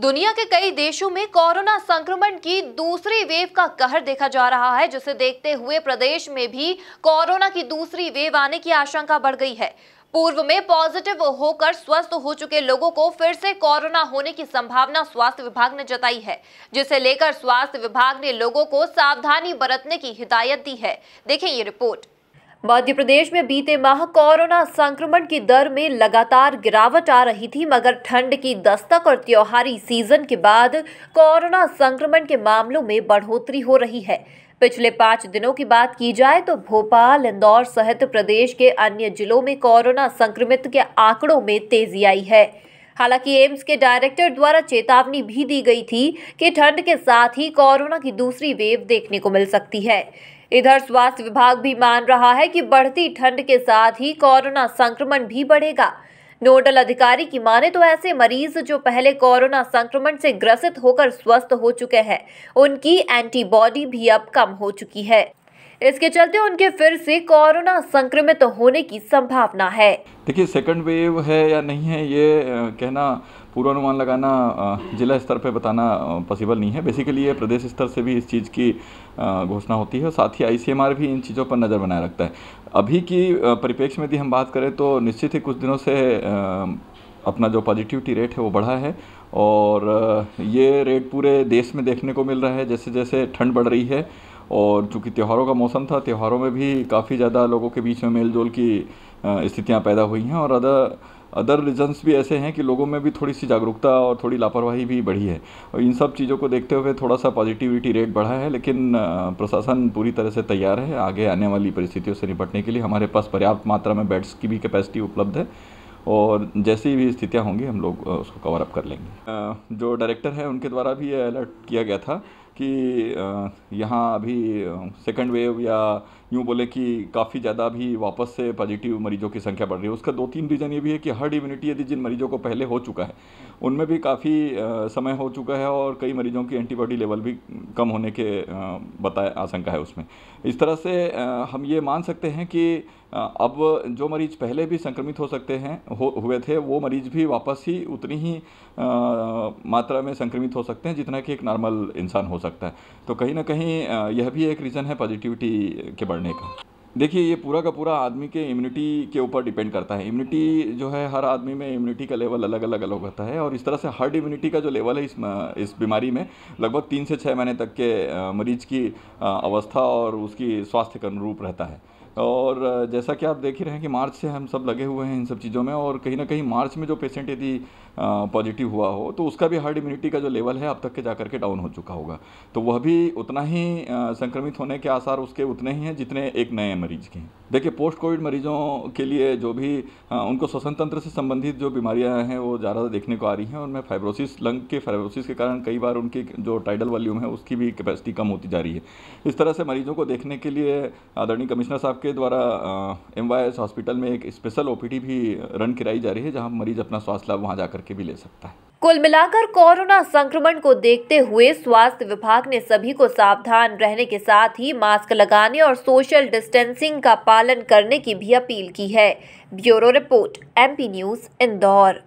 दुनिया के कई देशों में कोरोना संक्रमण की दूसरी वेव का कहर देखा जा रहा है जिसे देखते हुए प्रदेश में भी कोरोना की दूसरी वेव आने की आशंका बढ़ गई है पूर्व में पॉजिटिव होकर स्वस्थ हो चुके लोगों को फिर से कोरोना होने की संभावना स्वास्थ्य विभाग ने जताई है जिसे लेकर स्वास्थ्य विभाग ने लोगों को सावधानी बरतने की हिदायत दी है देखें ये रिपोर्ट मध्य प्रदेश में बीते माह कोरोना संक्रमण की दर में लगातार गिरावट आ रही थी मगर ठंड की दस्तक और त्योहारी सीजन के बाद कोरोना संक्रमण के मामलों में बढ़ोतरी हो रही है पिछले पाँच दिनों की बात की जाए तो भोपाल इंदौर सहित प्रदेश के अन्य जिलों में कोरोना संक्रमित के आंकड़ों में तेजी आई है हालांकि एम्स के डायरेक्टर द्वारा चेतावनी भी दी गई थी कि ठंड के साथ ही कोरोना की दूसरी वेव देखने को मिल सकती है इधर स्वास्थ्य विभाग भी मान रहा है कि बढ़ती ठंड के साथ ही कोरोना संक्रमण भी बढ़ेगा नोडल अधिकारी की माने तो ऐसे मरीज जो पहले कोरोना संक्रमण से ग्रसित होकर स्वस्थ हो चुके हैं उनकी एंटीबॉडी भी अब कम हो चुकी है इसके चलते उनके फिर से कोरोना संक्रमित होने की संभावना है देखिए सेकंड वेव है या नहीं है ये कहना पूर्वानुमान लगाना जिला स्तर पर बताना पॉसिबल नहीं है बेसिकली ये प्रदेश स्तर से भी इस चीज़ की घोषणा होती है साथ ही आईसीएमआर भी इन चीज़ों पर नज़र बनाए रखता है अभी की परिपेक्ष में यदि हम बात करें तो निश्चित ही कुछ दिनों से अपना जो पॉजिटिविटी रेट है वो बढ़ा है और ये रेट पूरे देश में देखने को मिल रहा है जैसे जैसे ठंड बढ़ रही है और चूँकि त्यौहारों का मौसम था त्यौहारों में भी काफ़ी ज़्यादा लोगों के बीच में मेल जोल की स्थितियाँ पैदा हुई हैं और अदर अदर रीजन्स भी ऐसे हैं कि लोगों में भी थोड़ी सी जागरूकता और थोड़ी लापरवाही भी बढ़ी है और इन सब चीज़ों को देखते हुए थोड़ा सा पॉजिटिविटी रेट बढ़ा है लेकिन प्रशासन पूरी तरह से तैयार है आगे आने वाली परिस्थितियों से निपटने के लिए हमारे पास पर्याप्त मात्रा में बेड्स की भी कैपेसिटी उपलब्ध है और जैसी भी स्थितियाँ होंगी हम लोग उसको कवर अप कर लेंगे जो डायरेक्टर हैं उनके द्वारा भी ये अलर्ट किया गया था कि यहाँ अभी सेकंड वेव या यूँ बोले कि काफ़ी ज़्यादा भी वापस से पॉजिटिव मरीजों की संख्या बढ़ रही है उसका दो तीन रीज़न ये भी है कि हर्ड इम्यूनिटी यदि जिन मरीजों को पहले हो चुका है उनमें भी काफ़ी समय हो चुका है और कई मरीजों की एंटीबॉडी लेवल भी कम होने के बताए आशंका है उसमें इस तरह से हम ये मान सकते हैं कि अब जो मरीज पहले भी संक्रमित हो सकते हैं हो हुए थे वो मरीज भी वापस ही उतनी ही मात्रा में संक्रमित हो सकते हैं जितना कि एक नॉर्मल इंसान हो सकता है तो कहीं ना कहीं यह भी एक रीज़न है पॉजिटिविटी के बढ़ पड़ने का देखिए ये पूरा का पूरा आदमी के इम्यूनिटी के ऊपर डिपेंड करता है इम्यूनिटी जो है हर आदमी में इम्यूनिटी का लेवल अलग अलग अलग होता है और इस तरह से हर्ड इम्यूनिटी का जो लेवल है इस इस बीमारी में लगभग तीन से छः महीने तक के मरीज की अवस्था और उसकी स्वास्थ्य के अनुरूप रहता है और जैसा कि आप देख ही रहे हैं कि मार्च से हम सब लगे हुए हैं इन सब चीज़ों में और कहीं ना कहीं मार्च में जो पेशेंट यदि पॉजिटिव हुआ हो तो उसका भी हार्ड इम्यूनिटी का जो लेवल है अब तक के जा करके डाउन हो चुका होगा तो वह भी उतना ही संक्रमित होने के आसार उसके उतने ही हैं जितने एक नए मरीज के हैं देखिए पोस्ट कोविड मरीजों के लिए जो भी उनको श्वसन तंत्र से संबंधित जो बीमारियाँ हैं वो ज़्यादा देखने को आ रही हैं उनमें फाइब्रोसिस लंग के फाइब्रोसिस के कारण कई बार उनकी जो टाइडल वॉल्यूम है उसकी भी कैपेसिटी कम होती जा रही है इस तरह से मरीजों को देखने के लिए आदरणीय कमिश्नर साहब के द्वारा एम हॉस्पिटल में एक स्पेशल ओपीडी भी रन कराई जा रही है जहां मरीज अपना स्वास्थ्य लाभ वहां जाकर के भी ले सकता है कुल मिलाकर कोरोना संक्रमण को देखते हुए स्वास्थ्य विभाग ने सभी को सावधान रहने के साथ ही मास्क लगाने और सोशल डिस्टेंसिंग का पालन करने की भी अपील की है bureau report MP news Indore